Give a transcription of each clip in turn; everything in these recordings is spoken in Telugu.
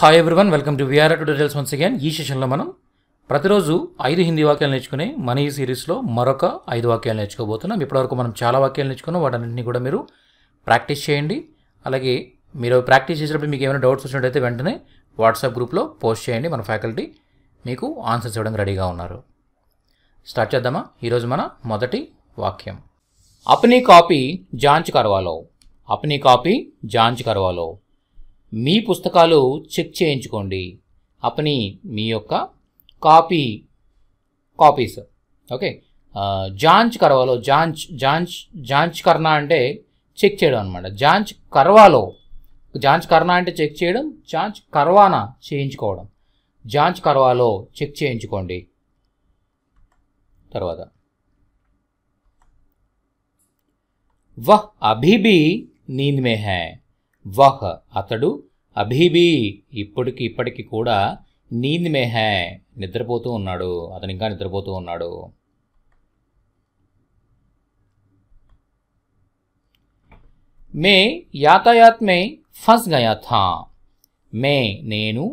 hi everyone welcome to VR tutorials once again ఈ సెషన్లో మనం ప్రతిరోజు ఐదు హిందీ వాక్యాలు నేర్చుకునే మన ఈ సిరీస్లో మరొక ఐదు వాక్యాలు నేర్చుకోబోతున్నాం ఇప్పటివరకు మనం చాలా వాక్యాలు నేర్చుకున్నాం వాటన్నింటినీ కూడా మీరు ప్రాక్టీస్ చేయండి అలాగే మీరు ప్రాక్టీస్ చేసినప్పుడు మీకు ఏమైనా డౌట్స్ వచ్చినట్టయితే వెంటనే వాట్సాప్ గ్రూప్లో పోస్ట్ చేయండి మన ఫ్యాకల్టీ మీకు ఆన్సర్స్ ఇవ్వడానికి రెడీగా ఉన్నారు స్టార్ట్ చేద్దామా ఈరోజు మన మొదటి వాక్యం అప్ని కాపీ జాంచ్ కర్వాలో అప్ని కాపీ జాంచ్ కర్వాలో మీ పుస్తకాలు చెక్ చేయించుకోండి అప్పని మీ యొక్క కాపీ కాపీస్ ఓకే జాంచ్ కర్వాలో జాంచ్ జాంచ్ జాంచ్ కర్ణ అంటే చెక్ చేయడం అనమాట జాంచ్ కర్వాలో జాంచ్ కర్ణ అంటే చెక్ చేయడం జాంచ్ కర్వానా చేయించుకోవడం జాంచ్ కర్వాలో చెక్ చేయించుకోండి తర్వాత వహ్ అభిబి భీ नींद వహ్ అతడు అభీబీ ఇప్పటికి ఇప్పటికి కూడా నీంద్ మే హే నిద్రపోతూ ఉన్నాడు అతను ఇంకా నిద్రపోతూ ఉన్నాడు మే యాతాయాత్మే ఫస్ గయాథా మే నేను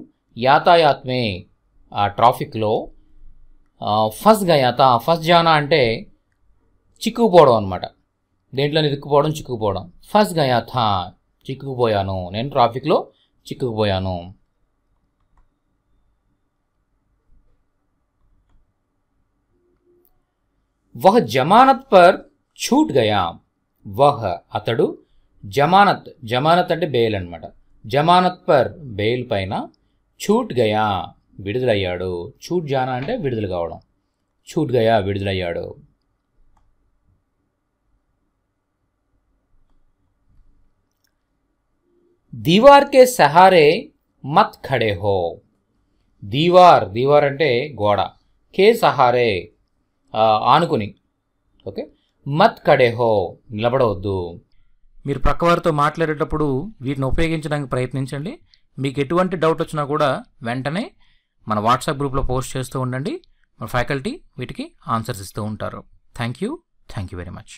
యాతాయాత్మే ఆ ట్రాఫిక్లో ఫస్ గయా ఫస్ జానా అంటే చిక్కుకుపోవడం అనమాట దేంట్లో నిరుక్కుపోవడం చిక్కుకుపోవడం ఫస్ గయా థా చిక్కుకుపోయాను నేను ట్రాఫిక్లో చిక్కుకుపోయాను వహ జమానత్ పర్ ఛూట్ గయా వహ అతడు జమానత్ జమానత్ అంటే బెయిల్ అనమాట జమానత్ పర్ బెయిల్ పైన ఛూట్ గయా విడుదలయ్యాడు ఛూట్ జానా అంటే విడుదల కావడం ఛూట్ గయా విడుదలయ్యాడు దీవార్ కే సహారే మత్ ఖడే హో దీవార్ దీవార్ అంటే గోడ కే సహారే ఆనుకుని ఓకే మత్ ఖడే హో నిలబడవద్దు మీరు ప్రక్కవారితో మాట్లాడేటప్పుడు వీటిని ఉపయోగించడానికి ప్రయత్నించండి మీకు ఎటువంటి డౌట్ వచ్చినా కూడా వెంటనే మన వాట్సాప్ గ్రూప్లో పోస్ట్ చేస్తూ ఉండండి మన ఫ్యాకల్టీ వీటికి ఆన్సర్స్ ఇస్తూ ఉంటారు thank you thank you very much